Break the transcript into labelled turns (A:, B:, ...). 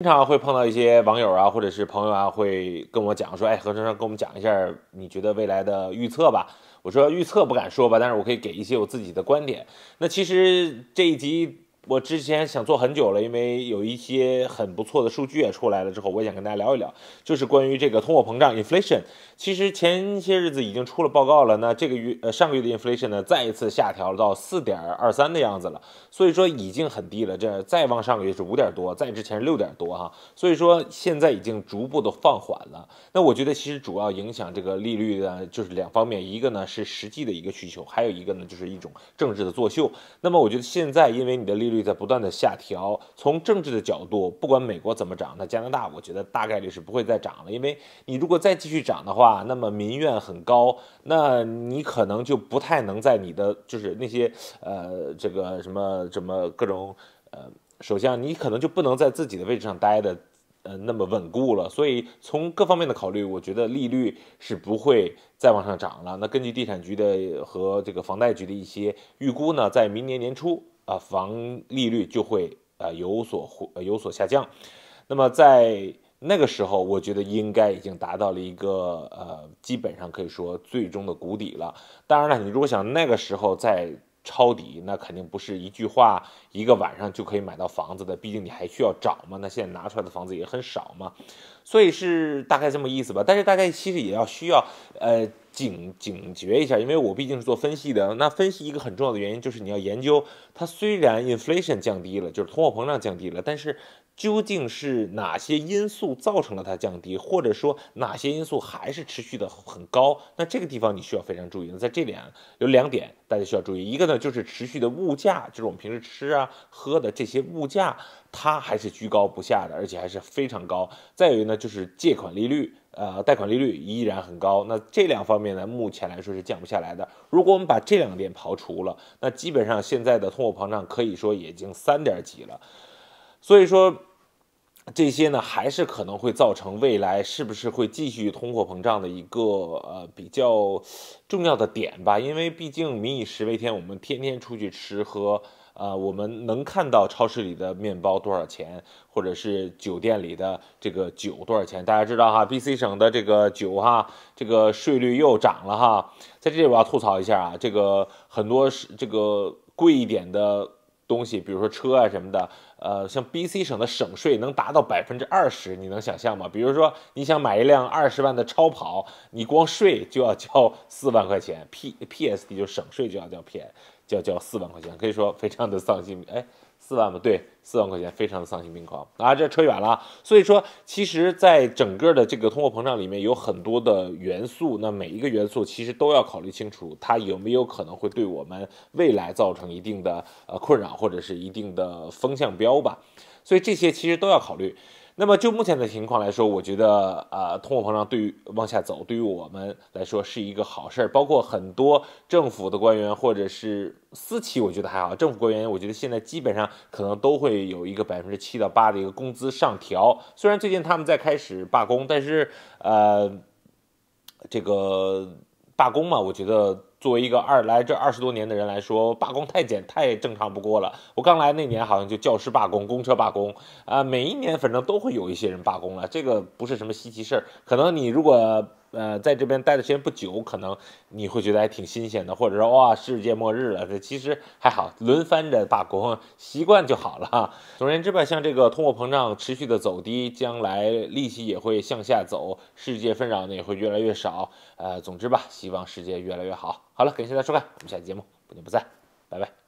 A: 经常会碰到一些网友啊，或者是朋友啊，会跟我讲说：“哎，何先生，跟我们讲一下，你觉得未来的预测吧。”我说：“预测不敢说吧，但是我可以给一些我自己的观点。”那其实这一集。我之前想做很久了，因为有一些很不错的数据也出来了之后，我想跟大家聊一聊，就是关于这个通货膨胀 （inflation）。其实前些日子已经出了报告了，那这个月呃上个月的 inflation 呢，再一次下调到四点二三的样子了，所以说已经很低了。这再往上个月是五点多，再之前是六点多哈，所以说现在已经逐步的放缓了。那我觉得其实主要影响这个利率的就是两方面，一个呢是实际的一个需求，还有一个呢就是一种政治的作秀。那么我觉得现在因为你的利率在不断的下调。从政治的角度，不管美国怎么涨，那加拿大我觉得大概率是不会再涨了。因为你如果再继续涨的话，那么民怨很高，那你可能就不太能在你的就是那些呃这个什么什么各种呃，首相你可能就不能在自己的位置上待的呃那么稳固了。所以从各方面的考虑，我觉得利率是不会再往上涨了。那根据地产局的和这个房贷局的一些预估呢，在明年年初。啊，房利率就会呃有所会有所下降，那么在那个时候，我觉得应该已经达到了一个呃，基本上可以说最终的谷底了。当然了，你如果想那个时候再。抄底那肯定不是一句话一个晚上就可以买到房子的，毕竟你还需要找嘛。那现在拿出来的房子也很少嘛，所以是大概这么意思吧。但是大家其实也要需要呃警警觉一下，因为我毕竟是做分析的。那分析一个很重要的原因就是你要研究它，虽然 inflation 降低了，就是通货膨胀降低了，但是。究竟是哪些因素造成了它降低，或者说哪些因素还是持续的很高？那这个地方你需要非常注意那在这里啊有两点大家需要注意，一个呢就是持续的物价，就是我们平时吃啊喝的这些物价，它还是居高不下的，而且还是非常高。再有一个呢就是借款利率，呃，贷款利率依然很高。那这两方面呢，目前来说是降不下来的。如果我们把这两点刨除了，那基本上现在的通货膨胀可以说已经三点几了。所以说。这些呢，还是可能会造成未来是不是会继续通货膨胀的一个呃比较重要的点吧？因为毕竟民以食为天，我们天天出去吃喝，呃，我们能看到超市里的面包多少钱，或者是酒店里的这个酒多少钱。大家知道哈，BC 省的这个酒哈，这个税率又涨了哈。在这里我要吐槽一下啊，这个很多这个贵一点的东西，比如说车啊什么的。呃，像 B、C 省的省税能达到百分之二十，你能想象吗？比如说，你想买一辆二十万的超跑，你光税就要交四万块钱，P P S D 就省税就要交偏。要交四万块钱，可以说非常的丧心哎，四万吧，对，四万块钱非常的丧心病狂啊！这扯远了，所以说，其实，在整个的这个通货膨胀里面有很多的元素，那每一个元素其实都要考虑清楚，它有没有可能会对我们未来造成一定的呃困扰，或者是一定的风向标吧？所以这些其实都要考虑。那么就目前的情况来说，我觉得，呃，通货膨胀对于往下走，对于我们来说是一个好事儿。包括很多政府的官员或者是私企，我觉得还好。政府官员，我觉得现在基本上可能都会有一个百分之七到八的一个工资上调。虽然最近他们在开始罢工，但是，呃，这个罢工嘛，我觉得。作为一个二来这二十多年的人来说，罢工太简太正常不过了。我刚来那年好像就教师罢工、公车罢工，啊，每一年反正都会有一些人罢工了，这个不是什么稀奇事儿。可能你如果。呃，在这边待的时间不久，可能你会觉得还挺新鲜的，或者说哇，世界末日了，这其实还好，轮番着罢工，习惯就好了。总而言之吧，像这个通货膨胀持续的走低，将来利息也会向下走，世界纷扰呢也会越来越少。呃，总之吧，希望世界越来越好。好了，感谢大家收看，我们下期节目不见不散，拜拜。